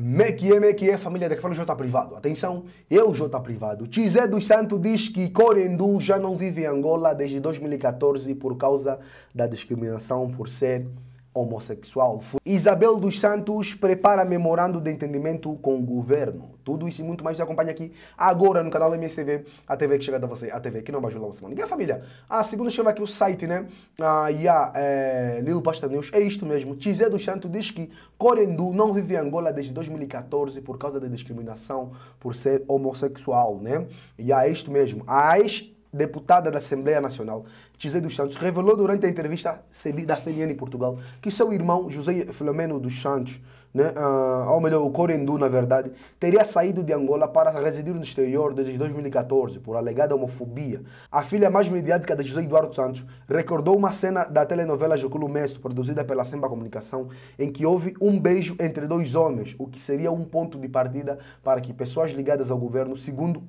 Me que é, família da que fala J Privado. Atenção, eu J Privado. Tizé dos Santos diz que Corendu já não vive em Angola desde 2014 por causa da discriminação por ser homossexual. Isabel dos Santos prepara memorando de entendimento com o governo. Tudo isso e muito mais você acompanha aqui agora no canal MSTV, a TV que chega até você, a TV que não vai ajudar você não. Ninguém, é família. ah, segundo chama aqui o site, né? Ah, e a é, Lilo Pasta News, é isto mesmo. Tizé dos Santos diz que Corendu não vive em Angola desde 2014 por causa da discriminação por ser homossexual, né? E é isto mesmo. A ex-deputada da Assembleia Nacional José dos Santos, revelou durante a entrevista da CNN em Portugal que seu irmão José Filomeno dos Santos, né, uh, ou melhor, o Corendu, na verdade, teria saído de Angola para residir no exterior desde 2014 por alegada homofobia. A filha mais mediática de José Eduardo Santos recordou uma cena da telenovela Joculo Messo, produzida pela Semba Comunicação, em que houve um beijo entre dois homens, o que seria um ponto de partida para que pessoas ligadas ao governo, segundo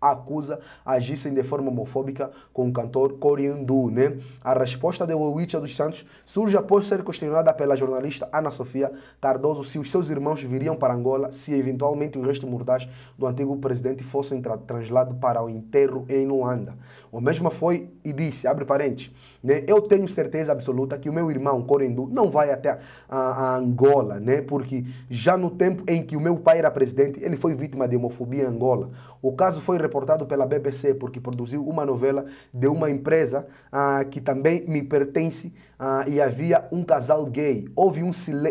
acusa agissem de forma homofóbica com o cantor Coriandu, né? A resposta de Wilcha dos Santos surge após ser questionada pela jornalista Ana Sofia Cardoso se os seus irmãos viriam para Angola se eventualmente os restos mortais do antigo presidente fossem tra translados para o enterro em Luanda. O mesmo foi e disse, abre parênteses, né? Eu tenho certeza absoluta que o meu irmão Coriandu não vai até a, a Angola, né? Porque já no tempo em que o meu pai era presidente, ele foi vítima de homofobia em Angola. O caso foi reportado pela BBC porque produziu uma novela de uma empresa ah, que também me pertence ah, e havia um casal gay. Houve um,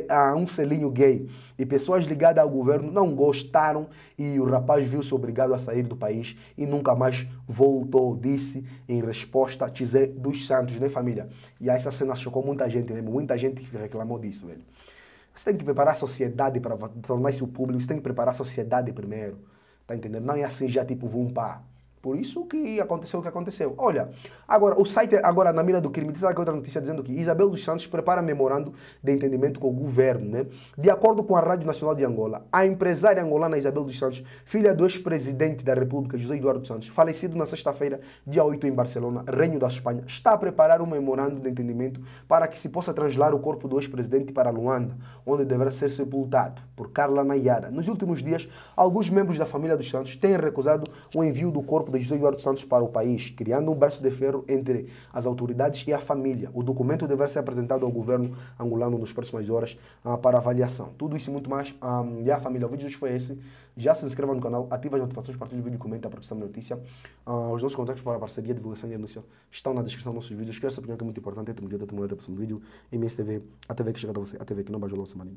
ah, um selinho gay e pessoas ligadas ao governo não gostaram e o rapaz viu-se obrigado a sair do país e nunca mais voltou, disse em resposta a Tizé dos Santos, né família? E essa cena chocou muita gente mesmo, muita gente que reclamou disso, velho. Você tem que preparar a sociedade para tornar-se o público, você tem que preparar a sociedade primeiro. Tá entendendo? Não é assim já tipo vum pá. Por isso que aconteceu o que aconteceu. Olha, agora o site, é agora na mira do crime, diz aqui outra notícia dizendo que Isabel dos Santos prepara memorando de entendimento com o governo. Né? De acordo com a Rádio Nacional de Angola, a empresária angolana Isabel dos Santos, filha do ex-presidente da República, José Eduardo dos Santos, falecido na sexta-feira, dia 8 em Barcelona, Reino da Espanha, está a preparar um memorando de entendimento para que se possa translar o corpo do ex-presidente para Luanda, onde deverá ser sepultado por Carla Nayara. Nos últimos dias, alguns membros da família dos Santos têm recusado o envio do corpo corpo de Jesus Eduardo Santos para o país, criando um braço de ferro entre as autoridades e a família. O documento deverá ser é apresentado ao governo angolano nas próximas horas ah, para avaliação. Tudo isso e muito mais. Ah, e a família, o vídeo de hoje foi esse. Já se inscreva no canal, ative as notificações, partilhe o vídeo, comenta para questão notícia. Ah, os nossos contatos para parceria, divulgação e anúncio estão na descrição dos nossos vídeos. Escreva essa opinião que é muito importante. Tamo junto, tamo próximo vídeo. MSTV, a TV que chega até você, a TV que não baixou o nosso maninho.